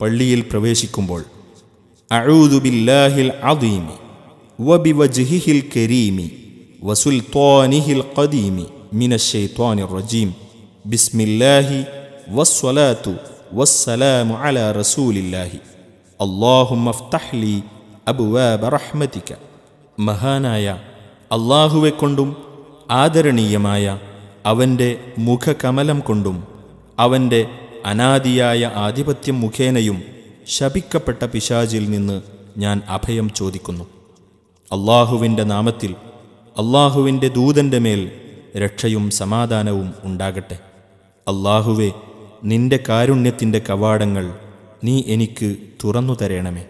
പള്ളിയിൽ പ്രവേശിക്കുമ്പോൾ കരീമി ഖദീമി റജീം ബിസ്മില്ലാഹി വസ്സലാമു റസൂലില്ലാഹി മഹാനായ അള്ളാഹുവെ കൊണ്ടും ആദരണീയമായ അവൻ്റെ മുഖകമലം കൊണ്ടും അവൻ്റെ അനാദിയായ ആധിപത്യം മുഖേനയും ശപിക്കപ്പെട്ട പിശാചിൽ നിന്ന് ഞാൻ അഭയം ചോദിക്കുന്നു അള്ളാഹുവിൻ്റെ നാമത്തിൽ അള്ളാഹുവിൻ്റെ ദൂതൻ്റെ മേൽ രക്ഷയും സമാധാനവും ഉണ്ടാകട്ടെ അള്ളാഹുവെ നിന്റെ കാരുണ്യത്തിൻ്റെ കവാടങ്ങൾ നീ എനിക്ക് തുറന്നു തരേണമേ